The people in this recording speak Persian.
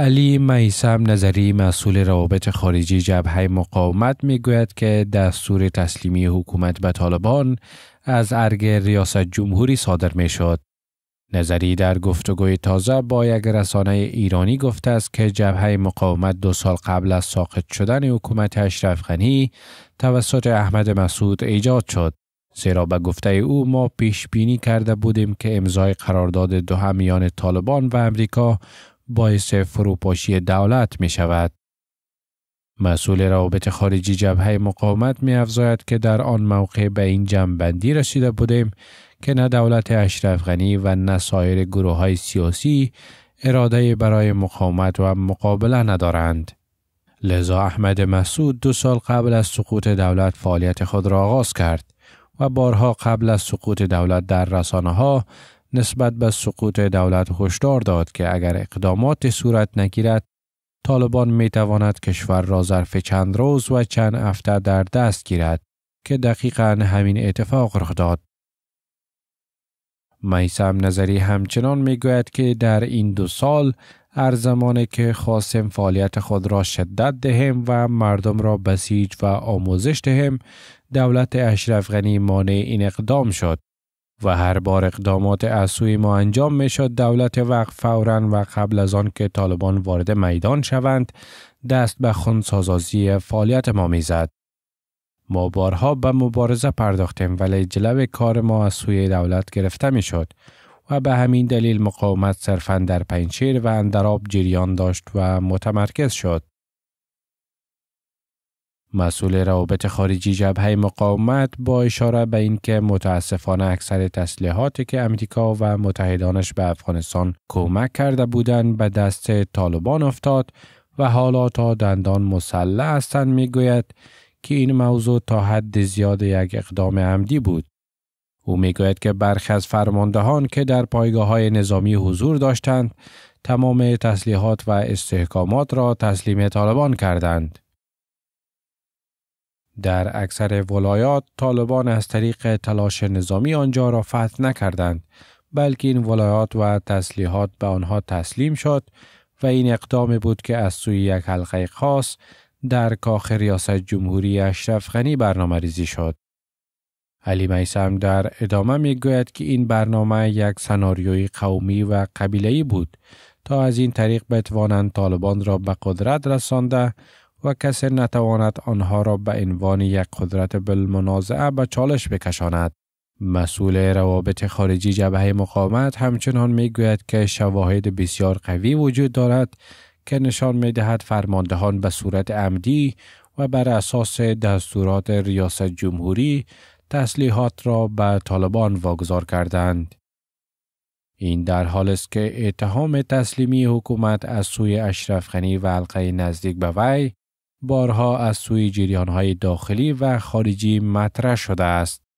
علی میسم نظری مسئول روابط خارجی جبهه مقاومت میگوید که دستور تسلیمی حکومت به طالبان از ارگ ریاست جمهوری صادر می شد. نظری در گفتگوی تازه با یک رسانه ایرانی گفته است که جبهه مقاومت دو سال قبل از ساقط شدن حکومت اشرف غنی توسط احمد مسعود ایجاد شد. زیرا به گفته او ما پیش بینی کرده بودیم که امضای قرارداد دو میان طالبان و امریکا باعث فروپاشی دولت می شود. مسئول روابط خارجی جبهه مقاومت می که در آن موقع به این جنبندی رسیده بودیم که نه دولت اشرف غنی و نه سایر گروه های سیاسی اراده برای مقاومت و مقابله ندارند. لذا احمد مسعود دو سال قبل از سقوط دولت فعالیت خود را آغاز کرد و بارها قبل از سقوط دولت در رسانه ها نسبت به سقوط دولت هشدار داد که اگر اقدامات صورت نگیرد طالبان می تواند کشور را ظرف چند روز و چند هفته در دست گیرد که دقیقا همین اتفاق رخ داد. میسم نظری همچنان می گوید که در این دو سال هر زمانی که خواستیم فعالیت خود را شدت دهیم و مردم را بسیج و آموزش دهیم دولت اشرف غنی مانع این اقدام شد و هر بار اقدامات از سوی ما انجام می شد دولت وقت فورا و قبل از آن که طالبان وارد میدان شوند دست به خونسازازی فعالیت ما میزد. ما بارها به مبارزه پرداختیم ولی جلو کار ما از سوی دولت گرفته می شد و به همین دلیل مقاومت صرفا در پنچیر و اندراب جریان داشت و متمرکز شد. مسئول روابط خارجی جبهه مقاومت با اشاره به اینکه متاسفانه اکثر تسلیحاتی که امریکا و متحدانش به افغانستان کمک کرده بودند به دست طالبان افتاد و حالا تا دندان مسلح هستند میگوید که این موضوع تا حد زیاد یک اقدام عمدی بود او میگوید که برخی از فرماندهان که در پایگاه های نظامی حضور داشتند تمام تسلیحات و استحکامات را تسلیم طالبان کردند در اکثر ولایات طالبان از طریق تلاش نظامی آنجا را فتح نکردند بلکه این ولایات و تسلیحات به آنها تسلیم شد و این اقدامی بود که از سوی یک حلقه خاص در کاخ ریاست جمهوری اشرف غنی برنامه ریزی شد. علی میسم در ادامه می گوید که این برنامه یک سناریوی قومی و قبیلهی بود تا از این طریق بتوانند طالبان را به قدرت رسانده و کسی نتواند آنها را به عنوان یک قدرت بالمنازعه به چالش بکشاند. مسئول روابط خارجی جبهه مقاومت همچنان میگوید که شواهد بسیار قوی وجود دارد که نشان می دهد فرماندهان به صورت عمدی و بر اساس دستورات ریاست جمهوری تسلیحات را به طالبان واگذار کردند. این در حال است که اتهام تسلیمی حکومت از سوی اشرف و حلقه نزدیک به وی بارها از سوی جریانهای داخلی و خارجی مطرح شده است